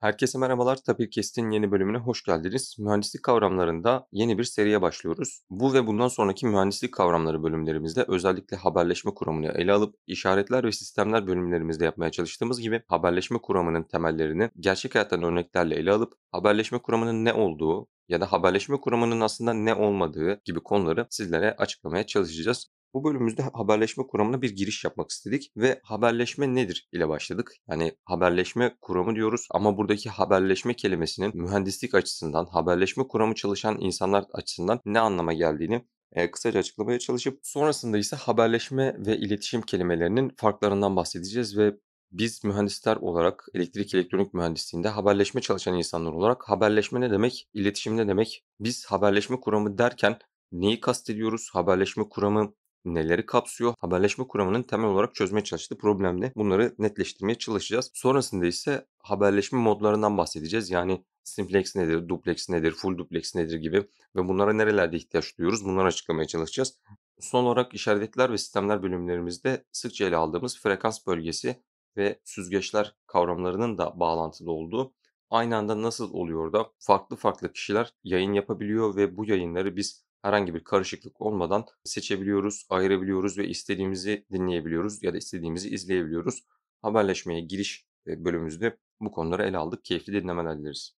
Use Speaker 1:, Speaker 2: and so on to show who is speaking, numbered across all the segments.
Speaker 1: Herkese merhabalar. Tapir Kest'in yeni bölümüne hoş geldiniz. Mühendislik kavramlarında yeni bir seriye başlıyoruz. Bu ve bundan sonraki mühendislik kavramları bölümlerimizde özellikle haberleşme kuramını ele alıp işaretler ve sistemler bölümlerimizde yapmaya çalıştığımız gibi haberleşme kuramının temellerini gerçek hayattan örneklerle ele alıp haberleşme kuramının ne olduğu, ya da haberleşme kuramının aslında ne olmadığı gibi konuları sizlere açıklamaya çalışacağız. Bu bölümümüzde haberleşme kuramına bir giriş yapmak istedik ve haberleşme nedir ile başladık. Yani haberleşme kuramı diyoruz ama buradaki haberleşme kelimesinin mühendislik açısından, haberleşme kuramı çalışan insanlar açısından ne anlama geldiğini e, kısaca açıklamaya çalışıp sonrasında ise haberleşme ve iletişim kelimelerinin farklarından bahsedeceğiz ve biz mühendisler olarak elektrik elektronik mühendisliğinde haberleşme çalışan insanlar olarak haberleşme ne demek, iletişim ne demek? Biz haberleşme kuramı derken neyi kastediyoruz? Haberleşme kuramı neleri kapsıyor? Haberleşme kuramının temel olarak çözmeye çalıştığı problemde bunları netleştirmeye çalışacağız. Sonrasında ise haberleşme modlarından bahsedeceğiz. Yani simplex nedir, duplex nedir, full duplex nedir gibi ve bunlara nerelerde ihtiyaç duyuyoruz bunları açıklamaya çalışacağız. Son olarak işaretler ve sistemler bölümlerimizde sıkça ele aldığımız frekans bölgesi ve süzgeçler kavramlarının da bağlantılı olduğu aynı anda nasıl oluyor da farklı farklı kişiler yayın yapabiliyor ve bu yayınları biz herhangi bir karışıklık olmadan seçebiliyoruz, ayırabiliyoruz ve istediğimizi dinleyebiliyoruz ya da istediğimizi izleyebiliyoruz. Haberleşmeye giriş bölümümüzde bu konuları ele aldık. Keyifli dinlemeler dileriz.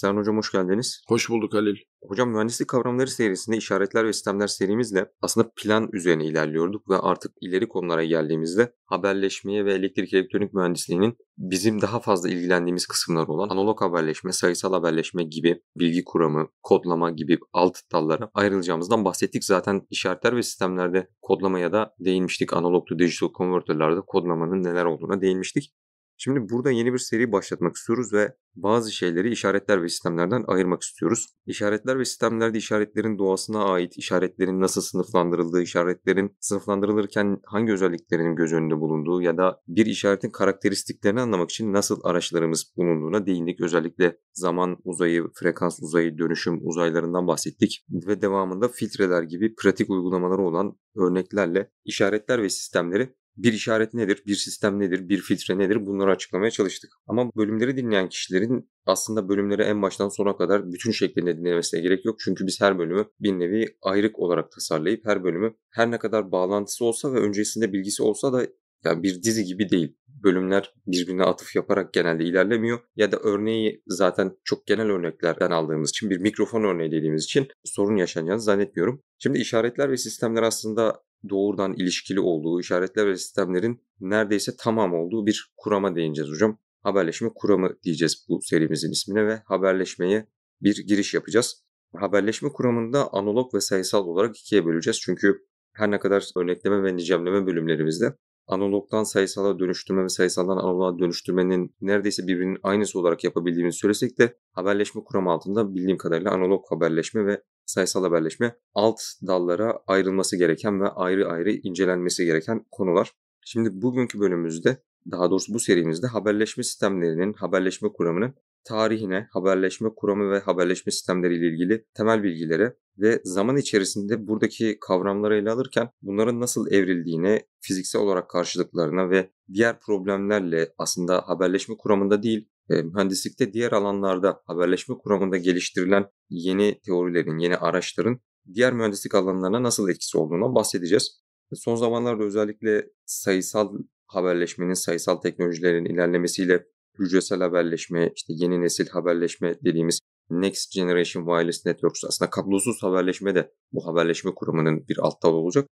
Speaker 1: Serhan Hocam hoş geldiniz. Hoş bulduk Halil. Hocam mühendislik kavramları serisinde işaretler ve sistemler serimizle aslında plan üzerine ilerliyorduk ve artık ileri konulara geldiğimizde haberleşmeye ve elektrik elektronik mühendisliğinin bizim daha fazla ilgilendiğimiz kısımlar olan analog haberleşme, sayısal haberleşme gibi bilgi kuramı, kodlama gibi alt dallara ayrılacağımızdan bahsettik. Zaten işaretler ve sistemlerde kodlamaya da değinmiştik. Analog to digital converter'larda kodlamanın neler olduğuna değinmiştik. Şimdi burada yeni bir seri başlatmak istiyoruz ve bazı şeyleri işaretler ve sistemlerden ayırmak istiyoruz. İşaretler ve sistemlerde işaretlerin doğasına ait, işaretlerin nasıl sınıflandırıldığı, işaretlerin sınıflandırılırken hangi özelliklerinin göz önünde bulunduğu ya da bir işaretin karakteristiklerini anlamak için nasıl araçlarımız bulunduğuna değindik. Özellikle zaman uzayı, frekans uzayı, dönüşüm uzaylarından bahsettik ve devamında filtreler gibi pratik uygulamaları olan örneklerle işaretler ve sistemleri bir işaret nedir, bir sistem nedir, bir filtre nedir bunları açıklamaya çalıştık. Ama bölümleri dinleyen kişilerin aslında bölümleri en baştan sona kadar bütün şeklinde dinlemesine gerek yok. Çünkü biz her bölümü bir nevi ayrık olarak tasarlayıp her bölümü her ne kadar bağlantısı olsa ve öncesinde bilgisi olsa da ya bir dizi gibi değil. Bölümler birbirine atıf yaparak genelde ilerlemiyor. Ya da örneği zaten çok genel örneklerden aldığımız için bir mikrofon örneği dediğimiz için sorun yaşanacağını zannetmiyorum. Şimdi işaretler ve sistemler aslında doğrudan ilişkili olduğu işaretler ve sistemlerin neredeyse tamam olduğu bir kurama değineceğiz hocam. Haberleşme kuramı diyeceğiz bu serimizin ismine ve haberleşmeye bir giriş yapacağız. Haberleşme kuramında analog ve sayısal olarak ikiye böleceğiz. Çünkü her ne kadar örnekleme ve nicemleme bölümlerimizde analogdan sayısala dönüştürme ve sayısaldan analoga dönüştürmenin neredeyse birbirinin aynısı olarak yapabildiğimizi söylesek de haberleşme kuramı altında bildiğim kadarıyla analog haberleşme ve sayısal haberleşme alt dallara ayrılması gereken ve ayrı ayrı incelenmesi gereken konular. Şimdi bugünkü bölümümüzde daha doğrusu bu serimizde haberleşme sistemlerinin, haberleşme kuramının tarihine, haberleşme kuramı ve haberleşme sistemleri ilgili temel bilgilere ve zaman içerisinde buradaki kavramları ele alırken bunların nasıl evrildiğine, fiziksel olarak karşılıklarına ve diğer problemlerle aslında haberleşme kuramında değil, e, mühendislikte diğer alanlarda haberleşme kuramında geliştirilen yeni teorilerin, yeni araçların diğer mühendislik alanlarına nasıl etkisi olduğundan bahsedeceğiz. Son zamanlarda özellikle sayısal haberleşmenin, sayısal teknolojilerin ilerlemesiyle hücresel haberleşme, işte yeni nesil haberleşme dediğimiz Next Generation Wireless Networks aslında kablosuz haberleşme de bu haberleşme kurumunun bir alt dalı olacak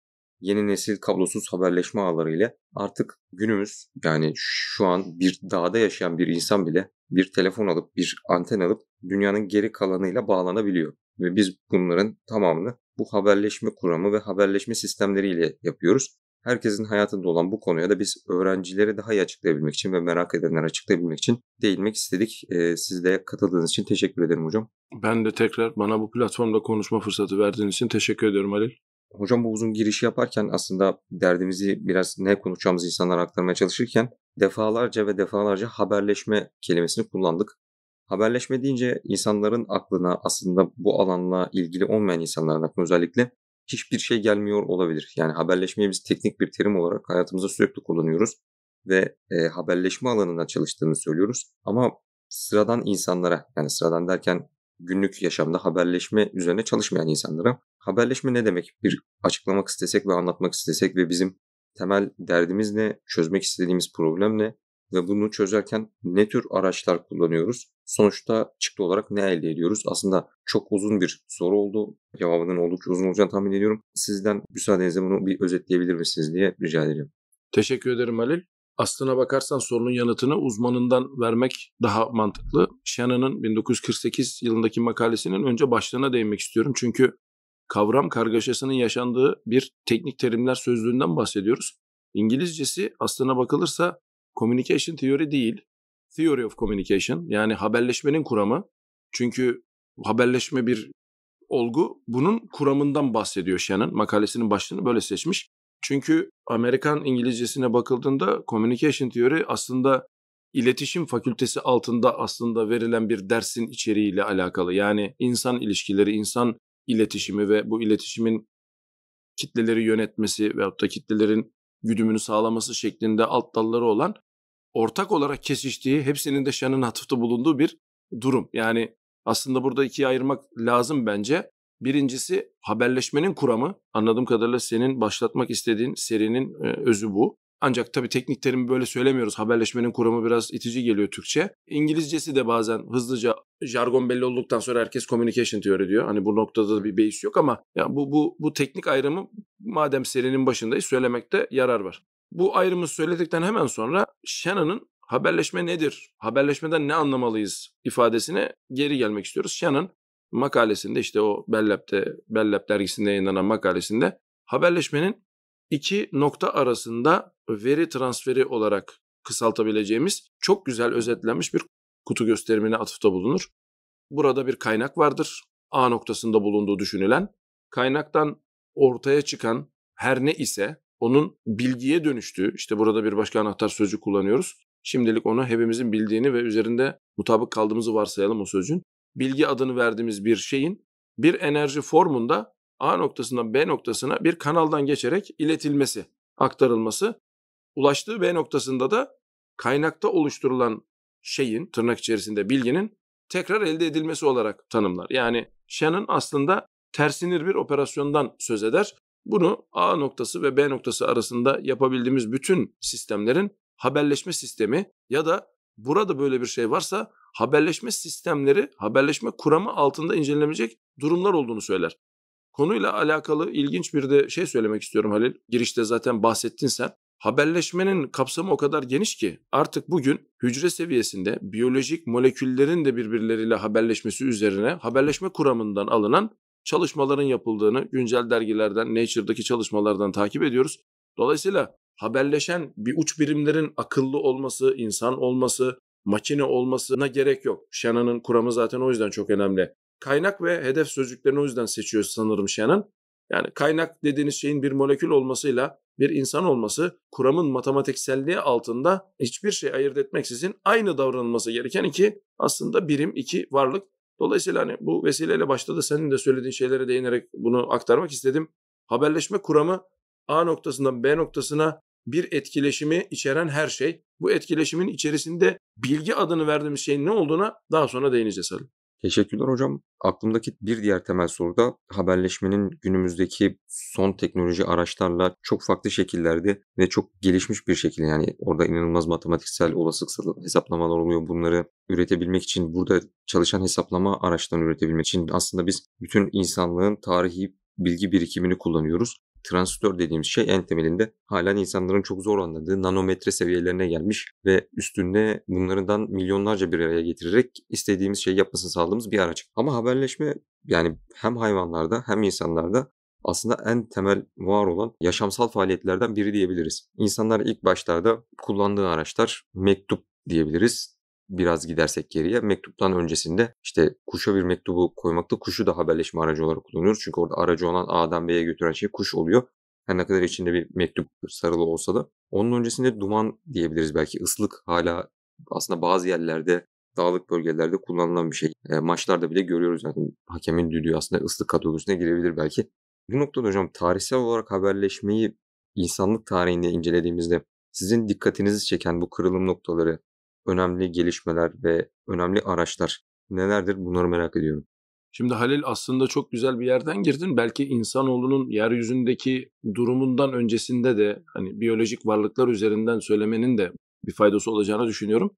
Speaker 1: yeni nesil kablosuz haberleşme ağlarıyla artık günümüz yani şu an bir dağda yaşayan bir insan bile bir telefon alıp bir anten alıp dünyanın geri kalanıyla bağlanabiliyor. Ve biz bunların tamamını bu haberleşme kuramı ve haberleşme sistemleriyle yapıyoruz. Herkesin hayatında olan bu konuya da biz öğrencilere daha iyi açıklayabilmek için ve merak edenler açıklayabilmek için değinmek istedik. Ee, siz de katıldığınız için teşekkür ederim hocam. Ben de tekrar bana bu platformda konuşma fırsatı verdiğiniz için teşekkür ediyorum Halil. Hocam bu uzun girişi yaparken aslında derdimizi biraz ne konuşacağımızı insanlara aktarmaya çalışırken defalarca ve defalarca haberleşme kelimesini kullandık. Haberleşme deyince insanların aklına aslında bu alanla ilgili olmayan insanların aklına özellikle hiçbir şey gelmiyor olabilir. Yani haberleşmeyi biz teknik bir terim olarak hayatımızda sürekli kullanıyoruz ve e, haberleşme alanında çalıştığını söylüyoruz. Ama sıradan insanlara yani sıradan derken günlük yaşamda haberleşme üzerine çalışmayan insanlara Haberleşme ne demek? Bir açıklamak istesek ve anlatmak istesek ve bizim temel derdimiz ne? Çözmek istediğimiz problem ne? Ve bunu çözerken ne tür araçlar kullanıyoruz? Sonuçta çıktı olarak ne elde ediyoruz? Aslında çok uzun bir soru oldu. Cevabının oldukça uzun olacağını tahmin ediyorum. Sizden müsaadenizle bunu bir özetleyebilir misiniz diye rica edeceğim. Teşekkür
Speaker 2: ederim Halil. Aslına bakarsan sorunun yanıtını uzmanından vermek daha mantıklı. Shannon'ın 1948 yılındaki makalesinin önce başlığına değinmek istiyorum. Çünkü kavram kargaşasının yaşandığı bir teknik terimler sözlüğünden bahsediyoruz. İngilizcesi aslına bakılırsa communication theory değil, theory of communication yani haberleşmenin kuramı. Çünkü haberleşme bir olgu. Bunun kuramından bahsediyor Shannon. Makalesinin başlığını böyle seçmiş. Çünkü Amerikan İngilizcesine bakıldığında communication theory aslında iletişim fakültesi altında aslında verilen bir dersin içeriğiyle alakalı. Yani insan ilişkileri, insan iletişimi ve bu iletişimin kitleleri yönetmesi veyahut da kitlelerin güdümünü sağlaması şeklinde alt dalları olan ortak olarak kesiştiği hepsinin de şanın hatıfta bulunduğu bir durum. Yani aslında burada ikiye ayırmak lazım bence. Birincisi haberleşmenin kuramı. Anladığım kadarıyla senin başlatmak istediğin serinin e, özü bu. Ancak tabii teknik terimi böyle söylemiyoruz. Haberleşmenin kuramı biraz itici geliyor Türkçe. İngilizcesi de bazen hızlıca jargon belli olduktan sonra herkes communication teori diyor. Hani bu noktada da bir beis yok ama yani bu, bu, bu teknik ayrımı madem serinin başındayız söylemekte yarar var. Bu ayrımı söyledikten hemen sonra Shannon'ın haberleşme nedir, haberleşmeden ne anlamalıyız ifadesine geri gelmek istiyoruz. Shannon makalesinde işte o Bellab'de, Bellab dergisinde yayınlanan makalesinde haberleşmenin iki nokta arasında veri transferi olarak kısaltabileceğimiz çok güzel özetlenmiş bir kutu gösterimine atıfta bulunur. Burada bir kaynak vardır. A noktasında bulunduğu düşünülen. Kaynaktan ortaya çıkan her ne ise onun bilgiye dönüştüğü, işte burada bir başka anahtar sözcü kullanıyoruz. Şimdilik onu hepimizin bildiğini ve üzerinde mutabık kaldığımızı varsayalım o sözcüğün. Bilgi adını verdiğimiz bir şeyin bir enerji formunda A noktasından B noktasına bir kanaldan geçerek iletilmesi, aktarılması ulaştığı B noktasında da kaynakta oluşturulan şeyin tırnak içerisinde bilginin tekrar elde edilmesi olarak tanımlar. Yani Shannon aslında tersinir bir operasyondan söz eder. Bunu A noktası ve B noktası arasında yapabildiğimiz bütün sistemlerin haberleşme sistemi ya da burada böyle bir şey varsa haberleşme sistemleri, haberleşme kuramı altında incelenebilecek durumlar olduğunu söyler. Konuyla alakalı ilginç bir de şey söylemek istiyorum Halil. Girişte zaten bahsettin sen. Haberleşmenin kapsamı o kadar geniş ki artık bugün hücre seviyesinde biyolojik moleküllerin de birbirleriyle haberleşmesi üzerine haberleşme kuramından alınan çalışmaların yapıldığını güncel dergilerden, Nature'daki çalışmalardan takip ediyoruz. Dolayısıyla haberleşen bir uç birimlerin akıllı olması, insan olması, makine olmasına gerek yok. Shannon'ın kuramı zaten o yüzden çok önemli. Kaynak ve hedef sözcüklerini o yüzden seçiyor sanırım Shannon. Yani kaynak dediğiniz şeyin bir molekül olmasıyla bir insan olması kuramın matematikselliği altında hiçbir şey ayırt etmeksizin aynı davranılması gereken iki aslında birim iki varlık. Dolayısıyla hani bu vesileyle başta da senin de söylediğin şeylere değinerek bunu aktarmak istedim. Haberleşme kuramı A noktasından B noktasına bir etkileşimi içeren her şey. Bu etkileşimin içerisinde bilgi adını verdiğimiz şeyin ne olduğuna daha sonra değineceğiz Halim.
Speaker 1: Teşekkürler hocam. Aklımdaki bir diğer temel soru da haberleşmenin günümüzdeki son teknoloji araçlarla çok farklı şekillerde ve çok gelişmiş bir şekilde yani orada inanılmaz matematiksel olasılık hesaplamalar oluyor. Bunları üretebilmek için burada çalışan hesaplama araçlarını üretebilmek için aslında biz bütün insanlığın tarihi bilgi birikimini kullanıyoruz transistör dediğimiz şey en temelinde halen insanların çok zor anladığı nanometre seviyelerine gelmiş ve üstünde bunlardan milyonlarca bir araya getirerek istediğimiz şeyi yapmasını sağladığımız bir araç. Ama haberleşme yani hem hayvanlarda hem insanlarda aslında en temel var olan yaşamsal faaliyetlerden biri diyebiliriz. İnsanlar ilk başlarda kullandığı araçlar mektup diyebiliriz biraz gidersek geriye mektuptan öncesinde işte kuşa bir mektubu koymakta kuşu da haberleşme aracı olarak kullanıyoruz. Çünkü orada aracı olan A'dan B'ye götüren şey kuş oluyor. Her ne kadar içinde bir mektup sarılı olsa da. Onun öncesinde duman diyebiliriz belki. ıslık hala aslında bazı yerlerde dağlık bölgelerde kullanılan bir şey. E, maçlarda bile görüyoruz yani hakemin düdüğü aslında ıslık kategorisine girebilir belki. Bu noktada hocam tarihsel olarak haberleşmeyi insanlık tarihinde incelediğimizde sizin dikkatinizi çeken bu kırılım noktaları önemli gelişmeler ve önemli araçlar nelerdir bunları merak ediyorum.
Speaker 2: Şimdi Halil aslında çok güzel bir yerden girdin. Belki insanoğlunun yeryüzündeki durumundan öncesinde de hani biyolojik varlıklar üzerinden söylemenin de bir faydası olacağını düşünüyorum.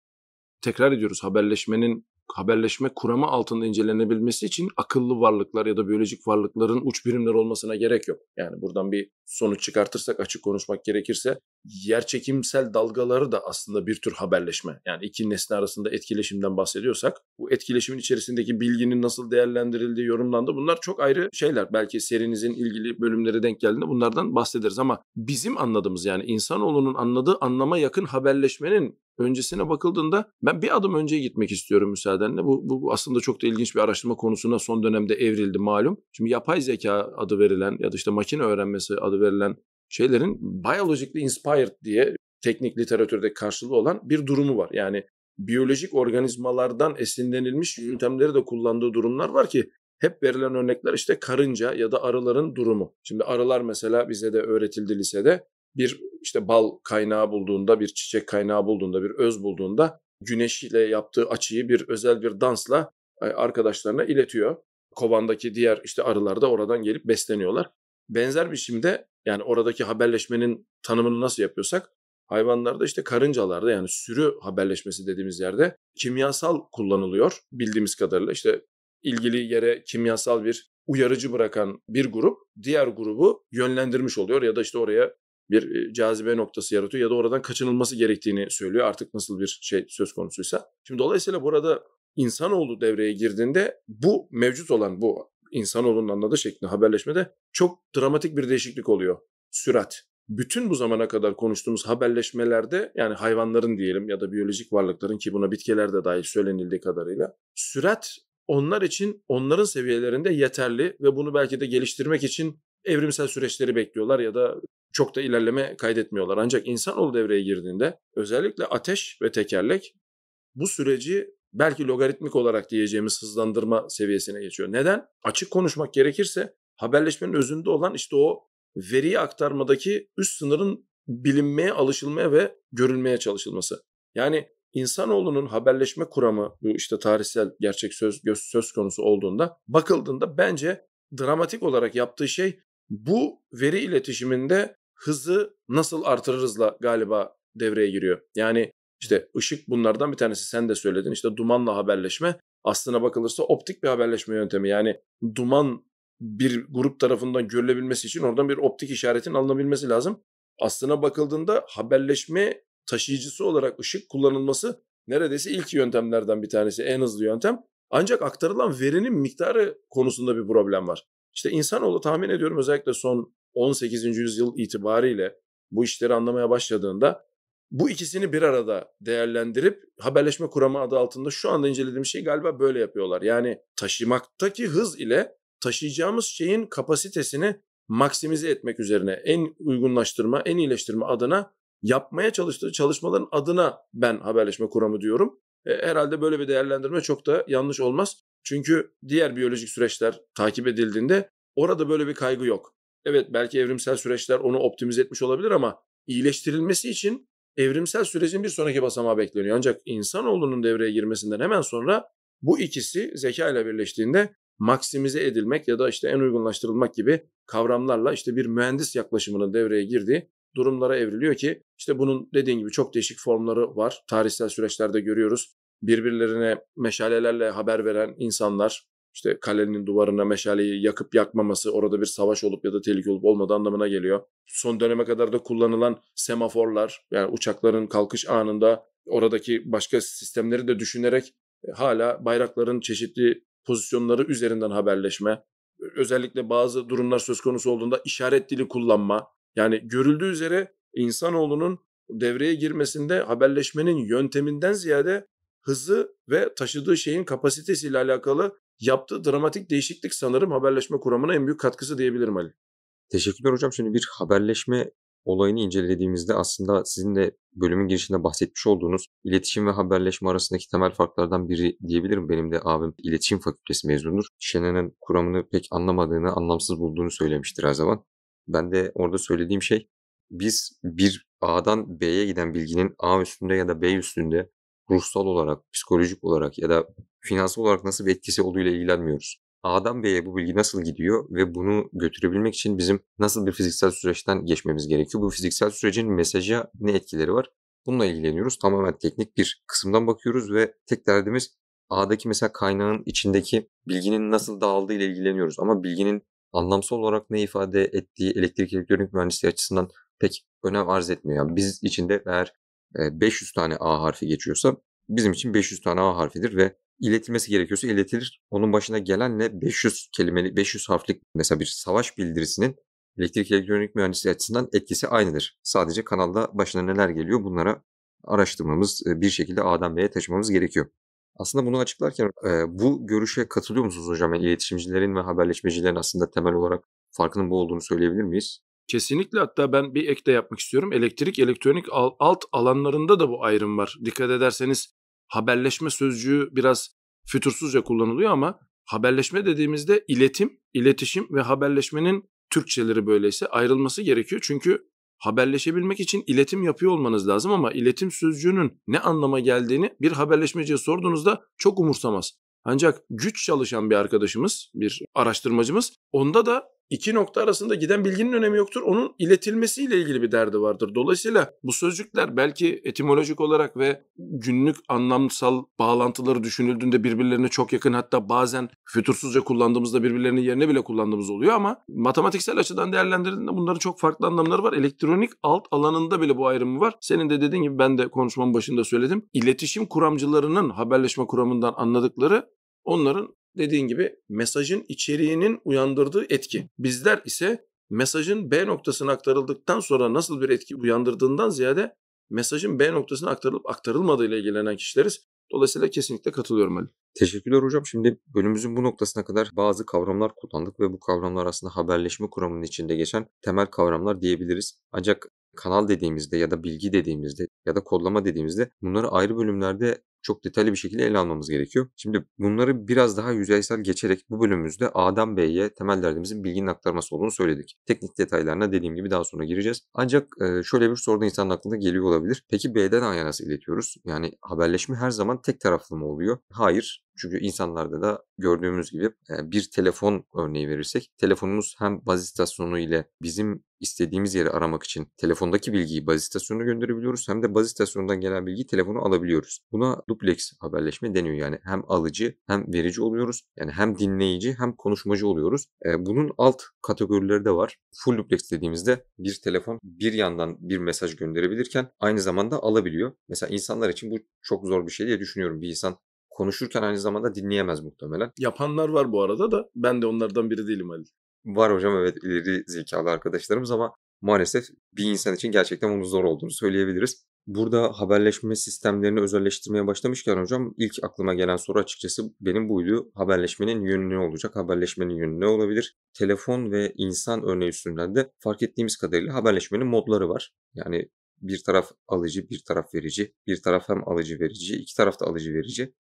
Speaker 2: Tekrar ediyoruz haberleşmenin haberleşme kuramı altında incelenebilmesi için akıllı varlıklar ya da biyolojik varlıkların uç birimler olmasına gerek yok. Yani buradan bir sonuç çıkartırsak açık konuşmak gerekirse yerçekimsel dalgaları da aslında bir tür haberleşme. Yani iki nesne arasında etkileşimden bahsediyorsak bu etkileşimin içerisindeki bilginin nasıl değerlendirildiği, yorumlandı bunlar çok ayrı şeyler. Belki serinizin ilgili bölümlere denk geldiğinde bunlardan bahsederiz ama bizim anladığımız yani insanoğlunun anladığı anlama yakın haberleşmenin öncesine bakıldığında ben bir adım önceye gitmek istiyorum müsaadenle. Bu, bu, aslında çok da ilginç bir araştırma konusuna son dönemde evrildi malum. Şimdi yapay zeka adı verilen ya da işte makine öğrenmesi adı verilen şeylerin biologically inspired diye teknik literatürde karşılığı olan bir durumu var. Yani biyolojik organizmalardan esinlenilmiş yöntemleri de kullandığı durumlar var ki hep verilen örnekler işte karınca ya da arıların durumu. Şimdi arılar mesela bize de öğretildi lisede. Bir işte bal kaynağı bulduğunda, bir çiçek kaynağı bulduğunda, bir öz bulduğunda güneş ile yaptığı açıyı bir özel bir dansla e, arkadaşlarına iletiyor. Kovandaki diğer işte arılar da oradan gelip besleniyorlar. Benzer biçimde yani oradaki haberleşmenin tanımını nasıl yapıyorsak hayvanlarda işte karıncalarda yani sürü haberleşmesi dediğimiz yerde kimyasal kullanılıyor bildiğimiz kadarıyla. işte ilgili yere kimyasal bir uyarıcı bırakan bir grup diğer grubu yönlendirmiş oluyor ya da işte oraya bir e, cazibe noktası yaratıyor ya da oradan kaçınılması gerektiğini söylüyor artık nasıl bir şey söz konusuysa. Şimdi dolayısıyla burada insanoğlu devreye girdiğinde bu mevcut olan bu insanoğlunun anladığı şekli haberleşmede çok dramatik bir değişiklik oluyor. Sürat. Bütün bu zamana kadar konuştuğumuz haberleşmelerde yani hayvanların diyelim ya da biyolojik varlıkların ki buna bitkiler de dahil söylenildiği kadarıyla sürat onlar için onların seviyelerinde yeterli ve bunu belki de geliştirmek için evrimsel süreçleri bekliyorlar ya da çok da ilerleme kaydetmiyorlar. Ancak insanoğlu devreye girdiğinde özellikle ateş ve tekerlek bu süreci belki logaritmik olarak diyeceğimiz hızlandırma seviyesine geçiyor. Neden? Açık konuşmak gerekirse haberleşmenin özünde olan işte o veriyi aktarmadaki üst sınırın bilinmeye, alışılmaya ve görülmeye çalışılması. Yani insanoğlunun haberleşme kuramı bu işte tarihsel gerçek söz, söz konusu olduğunda bakıldığında bence dramatik olarak yaptığı şey bu veri iletişiminde hızı nasıl artırırızla galiba devreye giriyor. Yani işte ışık bunlardan bir tanesi sen de söyledin. İşte dumanla haberleşme aslına bakılırsa optik bir haberleşme yöntemi. Yani duman bir grup tarafından görülebilmesi için oradan bir optik işaretin alınabilmesi lazım. Aslına bakıldığında haberleşme taşıyıcısı olarak ışık kullanılması neredeyse ilk yöntemlerden bir tanesi, en hızlı yöntem. Ancak aktarılan verinin miktarı konusunda bir problem var. İşte insanoğlu tahmin ediyorum özellikle son 18. yüzyıl itibariyle bu işleri anlamaya başladığında bu ikisini bir arada değerlendirip haberleşme kuramı adı altında şu anda incelediğim şey galiba böyle yapıyorlar. Yani taşımaktaki hız ile taşıyacağımız şeyin kapasitesini maksimize etmek üzerine en uygunlaştırma, en iyileştirme adına yapmaya çalıştığı çalışmaların adına ben haberleşme kuramı diyorum. E, herhalde böyle bir değerlendirme çok da yanlış olmaz. Çünkü diğer biyolojik süreçler takip edildiğinde orada böyle bir kaygı yok. Evet belki evrimsel süreçler onu optimize etmiş olabilir ama iyileştirilmesi için evrimsel sürecin bir sonraki basamağı bekleniyor. Ancak insanoğlunun devreye girmesinden hemen sonra bu ikisi zeka ile birleştiğinde maksimize edilmek ya da işte en uygunlaştırılmak gibi kavramlarla işte bir mühendis yaklaşımının devreye girdiği durumlara evriliyor ki işte bunun dediğin gibi çok değişik formları var. Tarihsel süreçlerde görüyoruz. Birbirlerine meşalelerle haber veren insanlar, işte kalenin duvarına meşaleyi yakıp yakmaması orada bir savaş olup ya da tehlike olup olmadığı anlamına geliyor. Son döneme kadar da kullanılan semaforlar yani uçakların kalkış anında oradaki başka sistemleri de düşünerek e, hala bayrakların çeşitli pozisyonları üzerinden haberleşme, e, özellikle bazı durumlar söz konusu olduğunda işaret dili kullanma. Yani görüldüğü üzere insanoğlunun devreye girmesinde haberleşmenin yönteminden ziyade hızı ve taşıdığı şeyin kapasitesiyle alakalı yaptığı dramatik değişiklik sanırım haberleşme kuramına en büyük katkısı diyebilirim Ali.
Speaker 1: Teşekkürler hocam. Şimdi bir haberleşme olayını incelediğimizde aslında sizin de bölümün girişinde bahsetmiş olduğunuz iletişim ve haberleşme arasındaki temel farklardan biri diyebilirim. Benim de abim iletişim fakültesi mezunudur. Şenen'in kuramını pek anlamadığını, anlamsız bulduğunu söylemiştir her zaman. Ben de orada söylediğim şey biz bir A'dan B'ye giden bilginin A üstünde ya da B üstünde ruhsal olarak, psikolojik olarak ya da finansal olarak nasıl bir etkisi olduğuyla ilgilenmiyoruz. Adam Bey'e bu bilgi nasıl gidiyor ve bunu götürebilmek için bizim nasıl bir fiziksel süreçten geçmemiz gerekiyor? Bu fiziksel sürecin mesaja ne etkileri var? Bununla ilgileniyoruz. Tamamen teknik bir kısımdan bakıyoruz ve tek derdimiz A'daki mesela kaynağın içindeki bilginin nasıl dağıldığı ile ilgileniyoruz. Ama bilginin anlamsal olarak ne ifade ettiği elektrik elektronik mühendisliği açısından pek önem arz etmiyor. Yani biz içinde eğer 500 tane A harfi geçiyorsa bizim için 500 tane A harfidir ve iletilmesi gerekiyorsa iletilir. Onun başına gelenle 500 kelimeli 500 harflik mesela bir savaş bildirisinin elektrik elektronik mühendisliği açısından etkisi aynıdır. Sadece kanalda başına neler geliyor bunlara araştırmamız bir şekilde Adem Bey'e taşımamız gerekiyor. Aslında bunu açıklarken bu görüşe katılıyor musunuz hocam? Yani iletişimcilerin ve haberleşmecilerin aslında temel olarak farkının bu olduğunu söyleyebilir miyiz? Kesinlikle hatta ben bir ek de yapmak istiyorum. Elektrik, elektronik alt
Speaker 2: alanlarında da bu ayrım var. Dikkat ederseniz haberleşme sözcüğü biraz fütursuzca kullanılıyor ama haberleşme dediğimizde iletim, iletişim ve haberleşmenin Türkçeleri böyleyse ayrılması gerekiyor. Çünkü haberleşebilmek için iletim yapıyor olmanız lazım ama iletim sözcüğünün ne anlama geldiğini bir haberleşmeciye sorduğunuzda çok umursamaz. Ancak güç çalışan bir arkadaşımız, bir araştırmacımız onda da iki nokta arasında giden bilginin önemi yoktur. Onun iletilmesiyle ilgili bir derdi vardır. Dolayısıyla bu sözcükler belki etimolojik olarak ve günlük anlamsal bağlantıları düşünüldüğünde birbirlerine çok yakın hatta bazen fütursuzca kullandığımızda birbirlerinin yerine bile kullandığımız oluyor ama matematiksel açıdan değerlendirildiğinde bunların çok farklı anlamları var. Elektronik alt alanında bile bu ayrımı var. Senin de dediğin gibi ben de konuşmanın başında söyledim. İletişim kuramcılarının haberleşme kuramından anladıkları onların dediğin gibi mesajın içeriğinin uyandırdığı etki. Bizler ise mesajın B noktasına aktarıldıktan sonra nasıl bir etki uyandırdığından ziyade mesajın
Speaker 1: B noktasına aktarılıp aktarılmadığıyla ilgilenen kişileriz. Dolayısıyla kesinlikle katılıyorum Ali. Teşekkürler hocam. Şimdi bölümümüzün bu noktasına kadar bazı kavramlar kullandık ve bu kavramlar aslında haberleşme kuramının içinde geçen temel kavramlar diyebiliriz. Ancak kanal dediğimizde ya da bilgi dediğimizde ya da kodlama dediğimizde bunları ayrı bölümlerde çok detaylı bir şekilde ele almamız gerekiyor. Şimdi bunları biraz daha yüzeysel geçerek bu bölümümüzde Adem Bey'e temel derdimizin bilginin aktarması olduğunu söyledik. Teknik detaylarına dediğim gibi daha sonra gireceğiz. Ancak e, şöyle bir soru da insanın aklına geliyor olabilir. Peki B'den A'ya nasıl iletiyoruz? Yani haberleşme her zaman tek taraflı mı oluyor? Hayır. Çünkü insanlarda da gördüğümüz gibi bir telefon örneği verirsek telefonumuz hem baz istasyonu ile bizim istediğimiz yeri aramak için telefondaki bilgiyi baz istasyonuna gönderebiliyoruz hem de baz istasyonundan gelen bilgiyi telefonu alabiliyoruz. Buna duplex haberleşme deniyor yani hem alıcı hem verici oluyoruz yani hem dinleyici hem konuşmacı oluyoruz. Bunun alt kategorileri de var. Full duplex dediğimizde bir telefon bir yandan bir mesaj gönderebilirken aynı zamanda alabiliyor. Mesela insanlar için bu çok zor bir şey diye düşünüyorum. Bir insan konuşurken aynı zamanda dinleyemez muhtemelen. Yapanlar
Speaker 2: var bu arada da ben de onlardan biri değilim Ali.
Speaker 1: Var hocam evet ileri zekalı arkadaşlarımız ama maalesef bir insan için gerçekten bunun zor olduğunu söyleyebiliriz. Burada haberleşme sistemlerini özelleştirmeye başlamışken hocam ilk aklıma gelen soru açıkçası benim buydu. Haberleşmenin yönü ne olacak? Haberleşmenin yönü ne olabilir? Telefon ve insan örneği üstünden de fark ettiğimiz kadarıyla haberleşmenin modları var. Yani bir taraf alıcı, bir taraf verici, bir taraf hem alıcı verici, iki taraf da alıcı verici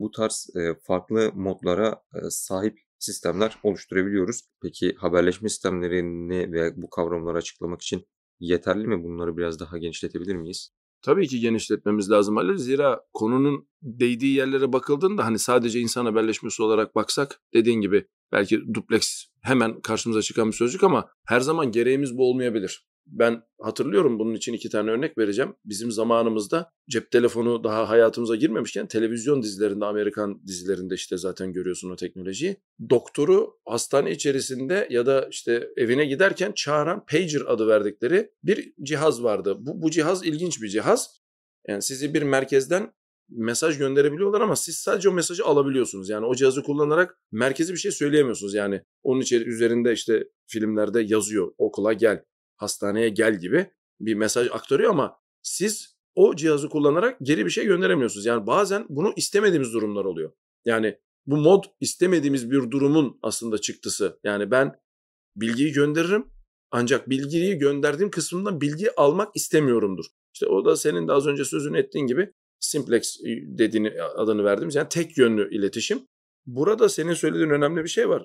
Speaker 1: bu tarz e, farklı modlara e, sahip sistemler oluşturabiliyoruz. Peki haberleşme sistemlerini ve bu kavramları açıklamak için yeterli mi? Bunları biraz daha genişletebilir miyiz?
Speaker 2: Tabii ki genişletmemiz lazım Ali. Zira konunun değdiği yerlere bakıldığında hani sadece insan haberleşmesi olarak baksak dediğin gibi belki dupleks hemen karşımıza çıkan bir sözcük ama her zaman gereğimiz bu olmayabilir ben hatırlıyorum bunun için iki tane örnek vereceğim. Bizim zamanımızda cep telefonu daha hayatımıza girmemişken televizyon dizilerinde, Amerikan dizilerinde işte zaten görüyorsun o teknolojiyi. Doktoru hastane içerisinde ya da işte evine giderken çağıran pager adı verdikleri bir cihaz vardı. Bu, bu cihaz ilginç bir cihaz. Yani sizi bir merkezden mesaj gönderebiliyorlar ama siz sadece o mesajı alabiliyorsunuz. Yani o cihazı kullanarak merkezi bir şey söyleyemiyorsunuz. Yani onun içeri üzerinde işte filmlerde yazıyor okula gel hastaneye gel gibi bir mesaj aktarıyor ama siz o cihazı kullanarak geri bir şey gönderemiyorsunuz. Yani bazen bunu istemediğimiz durumlar oluyor. Yani bu mod istemediğimiz bir durumun aslında çıktısı. Yani ben bilgiyi gönderirim ancak bilgiyi gönderdiğim kısmından bilgi almak istemiyorumdur. İşte o da senin de az önce sözünü ettiğin gibi simplex e, dediğini e, adını verdiğimiz yani tek yönlü iletişim. Burada senin söylediğin önemli bir şey var.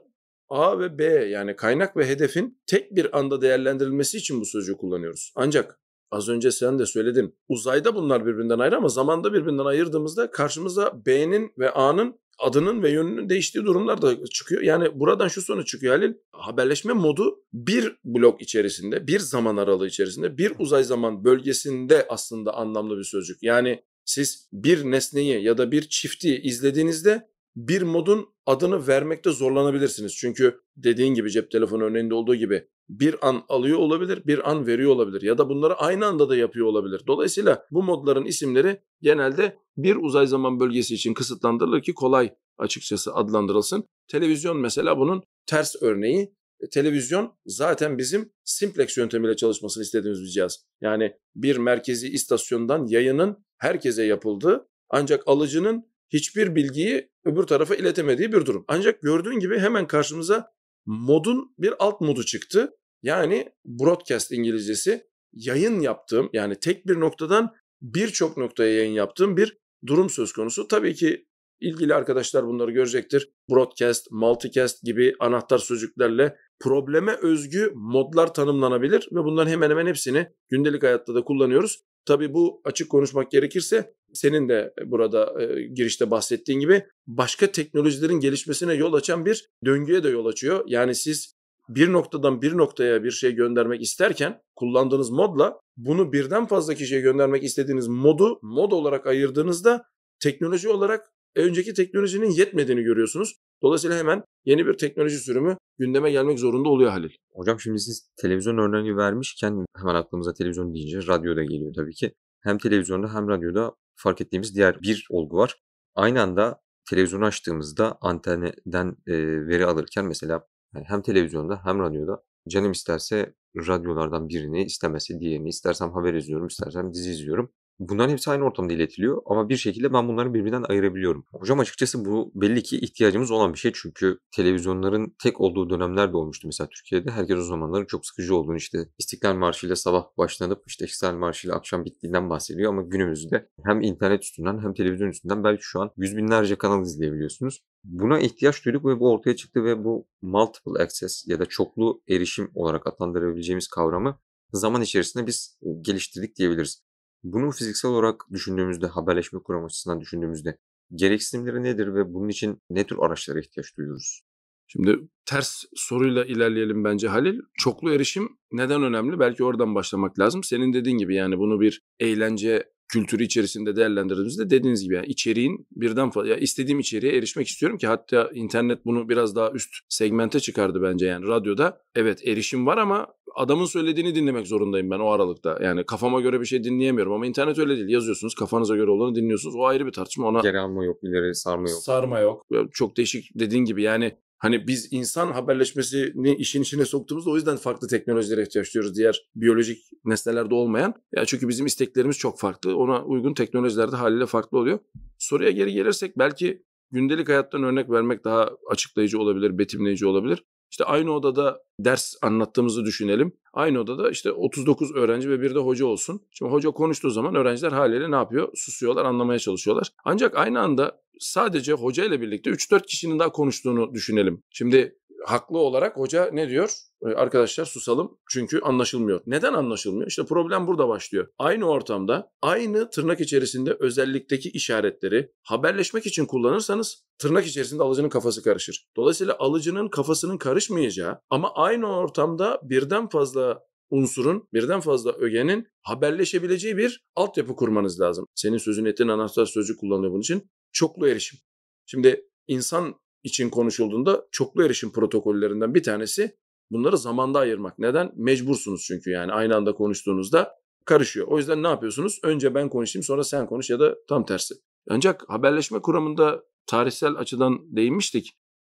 Speaker 2: A ve B yani kaynak ve hedefin tek bir anda değerlendirilmesi için bu sözcüğü kullanıyoruz. Ancak az önce sen de söyledin. Uzayda bunlar birbirinden ayrı ama zamanda birbirinden ayırdığımızda karşımıza B'nin ve A'nın adının ve yönünün değiştiği durumlar da çıkıyor. Yani buradan şu sonuç çıkıyor Halil. Haberleşme modu bir blok içerisinde, bir zaman aralığı içerisinde, bir uzay zaman bölgesinde aslında anlamlı bir sözcük. Yani siz bir nesneyi ya da bir çifti izlediğinizde bir modun adını vermekte zorlanabilirsiniz. Çünkü dediğin gibi cep telefonu örneğinde olduğu gibi bir an alıyor olabilir, bir an veriyor olabilir ya da bunları aynı anda da yapıyor olabilir. Dolayısıyla bu modların isimleri genelde bir uzay zaman bölgesi için kısıtlandırılır ki kolay açıkçası adlandırılsın. Televizyon mesela bunun ters örneği. E, televizyon zaten bizim simplex yöntemiyle çalışmasını istediğimiz bir cihaz. Yani bir merkezi istasyondan yayının herkese yapıldığı ancak alıcının hiçbir bilgiyi öbür tarafa iletemediği bir durum. Ancak gördüğün gibi hemen karşımıza modun bir alt modu çıktı. Yani broadcast İngilizcesi yayın yaptığım yani tek bir noktadan birçok noktaya yayın yaptığım bir durum söz konusu. Tabii ki ilgili arkadaşlar bunları görecektir. Broadcast, multicast gibi anahtar sözcüklerle probleme özgü modlar tanımlanabilir ve bunların hemen hemen hepsini gündelik hayatta da kullanıyoruz. Tabii bu açık konuşmak gerekirse senin de e, burada e, girişte bahsettiğin gibi başka teknolojilerin gelişmesine yol açan bir döngüye de yol açıyor. Yani siz bir noktadan bir noktaya bir şey göndermek isterken kullandığınız modla bunu birden fazla kişiye göndermek istediğiniz modu mod olarak ayırdığınızda teknoloji olarak önceki teknolojinin yetmediğini görüyorsunuz. Dolayısıyla hemen
Speaker 1: yeni bir teknoloji sürümü gündeme gelmek zorunda oluyor Halil. Hocam şimdi siz televizyon örneğini vermişken hemen aklımıza televizyon deyince radyo da geliyor tabii ki. Hem televizyonda hem radyoda fark ettiğimiz diğer bir olgu var. Aynı anda televizyonu açtığımızda antenden e, veri alırken mesela yani e, hem televizyonda hem radyoda canım isterse radyolardan birini istemesi diğerini istersem haber izliyorum istersem dizi izliyorum. Bunların hepsi aynı ortamda iletiliyor ama bir şekilde ben bunları birbirinden ayırabiliyorum. Hocam açıkçası bu belli ki ihtiyacımız olan bir şey çünkü televizyonların tek olduğu dönemler de olmuştu mesela Türkiye'de. Herkes o zamanların çok sıkıcı olduğunu işte İstiklal Marşı ile sabah başlanıp işte İstiklal Marşı ile akşam bittiğinden bahsediyor ama günümüzde hem internet üstünden hem televizyon üstünden belki şu an yüz binlerce kanal izleyebiliyorsunuz. Buna ihtiyaç duyduk ve bu ortaya çıktı ve bu multiple access ya da çoklu erişim olarak adlandırabileceğimiz kavramı zaman içerisinde biz geliştirdik diyebiliriz. Bunu fiziksel olarak düşündüğümüzde, haberleşme kuramı açısından düşündüğümüzde gereksinimleri nedir ve bunun için ne tür araçlara ihtiyaç duyuyoruz? Şimdi ters soruyla ilerleyelim bence Halil. Çoklu
Speaker 2: erişim neden önemli? Belki oradan başlamak lazım. Senin dediğin gibi yani bunu bir eğlence kültürü içerisinde değerlendirdiğimizde dediğiniz gibi yani içeriğin birden fazla ya istediğim içeriğe erişmek istiyorum ki hatta internet bunu biraz daha üst segmente çıkardı bence yani radyoda evet erişim var ama adamın söylediğini dinlemek zorundayım ben o aralıkta. Yani kafama göre bir şey dinleyemiyorum ama internet öyle değil. Yazıyorsunuz kafanıza göre olanı dinliyorsunuz. O ayrı bir tartışma ona. Geri alma yok, ileri sarma yok. Sarma yok. Çok değişik dediğin gibi yani Hani biz insan haberleşmesini işin içine soktuğumuzda o yüzden farklı teknolojilere ihtiyaç duyuyoruz diğer biyolojik nesnelerde olmayan. Ya çünkü bizim isteklerimiz çok farklı. Ona uygun teknolojilerde haliyle farklı oluyor. Soruya geri gelirsek belki gündelik hayattan örnek vermek daha açıklayıcı olabilir, betimleyici olabilir. İşte aynı odada ders anlattığımızı düşünelim. Aynı odada işte 39 öğrenci ve bir de hoca olsun. Şimdi hoca konuştuğu zaman öğrenciler haliyle ne yapıyor? Susuyorlar, anlamaya çalışıyorlar. Ancak aynı anda sadece hoca ile birlikte 3-4 kişinin daha konuştuğunu düşünelim. Şimdi haklı olarak hoca ne diyor? E, Arkadaşlar susalım çünkü anlaşılmıyor. Neden anlaşılmıyor? İşte problem burada başlıyor. Aynı ortamda aynı tırnak içerisinde özellikteki işaretleri haberleşmek için kullanırsanız tırnak içerisinde alıcının kafası karışır. Dolayısıyla alıcının kafasının karışmayacağı ama aynı ortamda birden fazla unsurun, birden fazla ögenin haberleşebileceği bir altyapı kurmanız lazım. Senin sözün ettiğin anahtar sözcük kullanılıyor bunun için. Çoklu erişim. Şimdi insan için konuşulduğunda çoklu erişim protokollerinden bir tanesi bunları zamanda ayırmak. Neden? Mecbursunuz çünkü yani aynı anda konuştuğunuzda karışıyor. O yüzden ne yapıyorsunuz? Önce ben konuşayım sonra sen konuş ya da tam tersi. Ancak haberleşme kuramında tarihsel açıdan değinmiştik.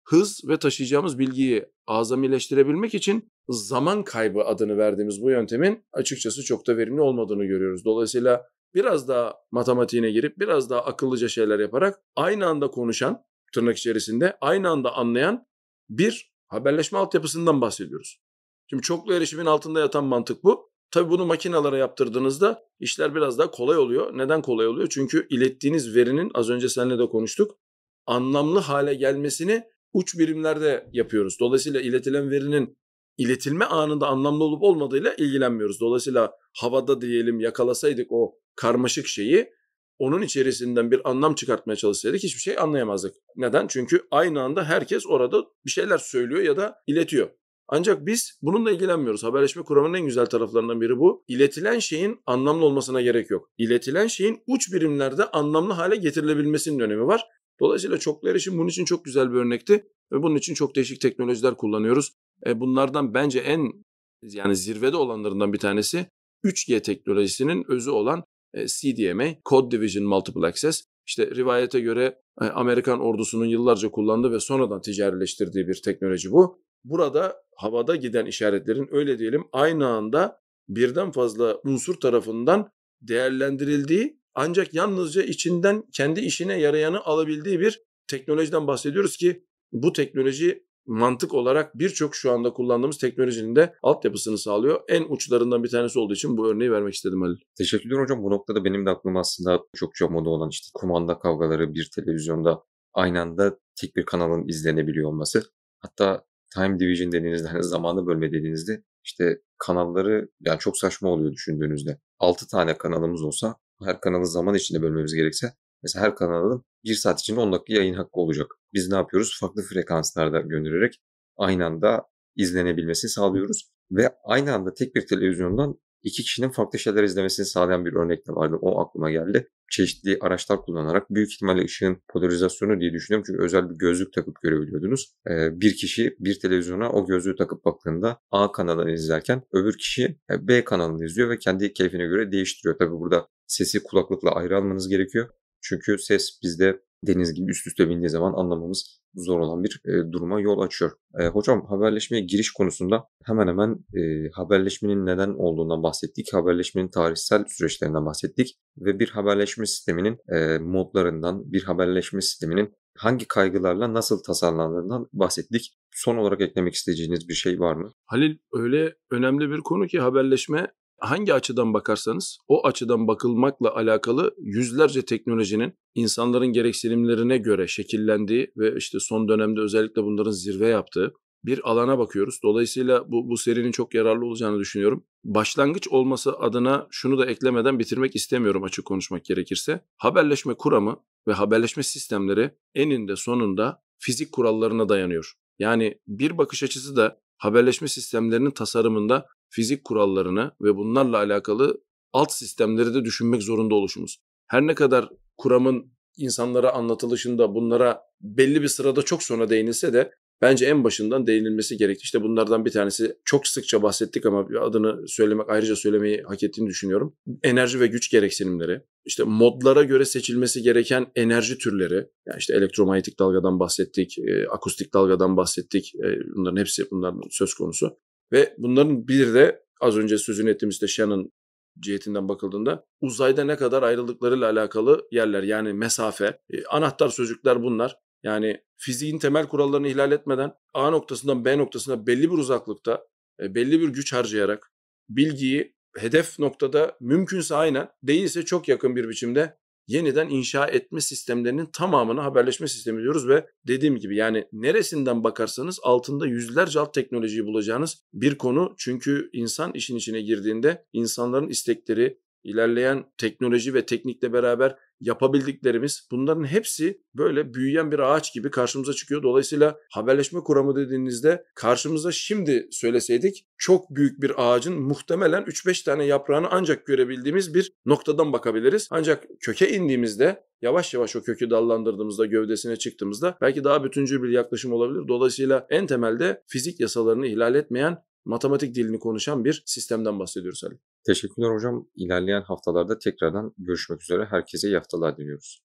Speaker 2: Hız ve taşıyacağımız bilgiyi azamileştirebilmek için zaman kaybı adını verdiğimiz bu yöntemin açıkçası çok da verimli olmadığını görüyoruz. Dolayısıyla biraz daha matematiğine girip biraz daha akıllıca şeyler yaparak aynı anda konuşan tırnak içerisinde aynı anda anlayan bir haberleşme altyapısından bahsediyoruz. Şimdi çoklu erişimin altında yatan mantık bu. Tabii bunu makinalara yaptırdığınızda işler biraz daha kolay oluyor. Neden kolay oluyor? Çünkü ilettiğiniz verinin az önce seninle de konuştuk. Anlamlı hale gelmesini uç birimlerde yapıyoruz. Dolayısıyla iletilen verinin iletilme anında anlamlı olup olmadığıyla ilgilenmiyoruz. Dolayısıyla havada diyelim yakalasaydık o karmaşık şeyi onun içerisinden bir anlam çıkartmaya çalışsaydık hiçbir şey anlayamazdık. Neden? Çünkü aynı anda herkes orada bir şeyler söylüyor ya da iletiyor. Ancak biz bununla ilgilenmiyoruz. Haberleşme kuramının en güzel taraflarından biri bu. İletilen şeyin anlamlı olmasına gerek yok. İletilen şeyin uç birimlerde anlamlı hale getirilebilmesinin önemi var. Dolayısıyla çoklu erişim bunun için çok güzel bir örnekti ve bunun için çok değişik teknolojiler kullanıyoruz. E, bunlardan bence en yani zirvede olanlarından bir tanesi 3G teknolojisinin özü olan e, CDMA, Code Division Multiple Access. İşte rivayete göre e, Amerikan ordusunun yıllarca kullandığı ve sonradan ticarileştirdiği bir teknoloji bu. Burada havada giden işaretlerin öyle diyelim aynı anda birden fazla unsur tarafından değerlendirildiği ancak yalnızca içinden kendi işine yarayanı alabildiği bir teknolojiden bahsediyoruz ki bu teknoloji mantık olarak birçok şu anda kullandığımız teknolojinin de
Speaker 1: altyapısını sağlıyor. En uçlarından bir tanesi olduğu için bu örneği vermek istedim Ali. Teşekkürler hocam. Bu noktada benim de aklım aslında çok çok moda olan işte kumanda kavgaları bir televizyonda aynı anda tek bir kanalın izlenebiliyor olması. Hatta time division dediğinizde hani zamanı bölme dediğinizde işte kanalları yani çok saçma oluyor düşündüğünüzde. 6 tane kanalımız olsa her kanalı zaman içinde bölmemiz gerekse Mesela her kanalın bir saat içinde 10 dakika yayın hakkı olacak. Biz ne yapıyoruz? Farklı frekanslarda göndererek aynı anda izlenebilmesini sağlıyoruz. Ve aynı anda tek bir televizyondan iki kişinin farklı şeyler izlemesini sağlayan bir örnek de vardı. O aklıma geldi. Çeşitli araçlar kullanarak büyük ihtimalle ışığın polarizasyonu diye düşünüyorum. Çünkü özel bir gözlük takıp görebiliyordunuz. Ee, bir kişi bir televizyona o gözlüğü takıp baktığında A kanalını izlerken öbür kişi e, B kanalını izliyor ve kendi keyfine göre değiştiriyor. Tabi burada sesi kulaklıkla ayrı almanız gerekiyor. Çünkü ses bizde deniz gibi üst üste bindiği zaman anlamamız zor olan bir e, duruma yol açıyor. E, hocam haberleşmeye giriş konusunda hemen hemen e, haberleşmenin neden olduğundan bahsettik. Haberleşmenin tarihsel süreçlerinden bahsettik ve bir haberleşme sisteminin e, modlarından, bir haberleşme sisteminin hangi kaygılarla nasıl tasarlandığından bahsettik. Son olarak eklemek isteyeceğiniz bir şey var mı?
Speaker 2: Halil öyle önemli bir konu ki haberleşme hangi açıdan bakarsanız o açıdan bakılmakla alakalı yüzlerce teknolojinin insanların gereksinimlerine göre şekillendiği ve işte son dönemde özellikle bunların zirve yaptığı bir alana bakıyoruz. Dolayısıyla bu, bu serinin çok yararlı olacağını düşünüyorum. Başlangıç olması adına şunu da eklemeden bitirmek istemiyorum açık konuşmak gerekirse. Haberleşme kuramı ve haberleşme sistemleri eninde sonunda fizik kurallarına dayanıyor. Yani bir bakış açısı da haberleşme sistemlerinin tasarımında fizik kurallarını ve bunlarla alakalı alt sistemleri de düşünmek zorunda oluşumuz. Her ne kadar kuramın insanlara anlatılışında bunlara belli bir sırada çok sonra değinilse de bence en başından değinilmesi gerekti. İşte bunlardan bir tanesi çok sıkça bahsettik ama adını söylemek ayrıca söylemeyi hak ettiğini düşünüyorum. Enerji ve güç gereksinimleri, işte modlara göre seçilmesi gereken enerji türleri, yani işte elektromanyetik dalgadan bahsettik, e, akustik dalgadan bahsettik. E, bunların hepsi bunların söz konusu. Ve bunların bir de az önce sözünü ettiğimiz işte Shannon cihetinden bakıldığında uzayda ne kadar ayrıldıklarıyla alakalı yerler yani mesafe, e, anahtar sözcükler bunlar. Yani fiziğin temel kurallarını ihlal etmeden A noktasından B noktasına belli bir uzaklıkta, e, belli bir güç harcayarak bilgiyi hedef noktada mümkünse aynen değilse çok yakın bir biçimde yeniden inşa etme sistemlerinin tamamını haberleşme sistemi diyoruz ve dediğim gibi yani neresinden bakarsanız altında yüzlerce alt teknolojiyi bulacağınız bir konu. Çünkü insan işin içine girdiğinde insanların istekleri, ilerleyen teknoloji ve teknikle beraber yapabildiklerimiz bunların hepsi böyle büyüyen bir ağaç gibi karşımıza çıkıyor. Dolayısıyla haberleşme kuramı dediğinizde karşımıza şimdi söyleseydik çok büyük bir ağacın muhtemelen 3-5 tane yaprağını ancak görebildiğimiz bir noktadan bakabiliriz. Ancak köke indiğimizde yavaş yavaş o kökü dallandırdığımızda gövdesine çıktığımızda belki daha bütüncül bir yaklaşım olabilir. Dolayısıyla en temelde fizik yasalarını ihlal etmeyen matematik dilini konuşan bir sistemden bahsediyoruz Ali.
Speaker 1: Teşekkürler hocam. İlerleyen haftalarda tekrardan görüşmek üzere. Herkese iyi haftalar diliyoruz.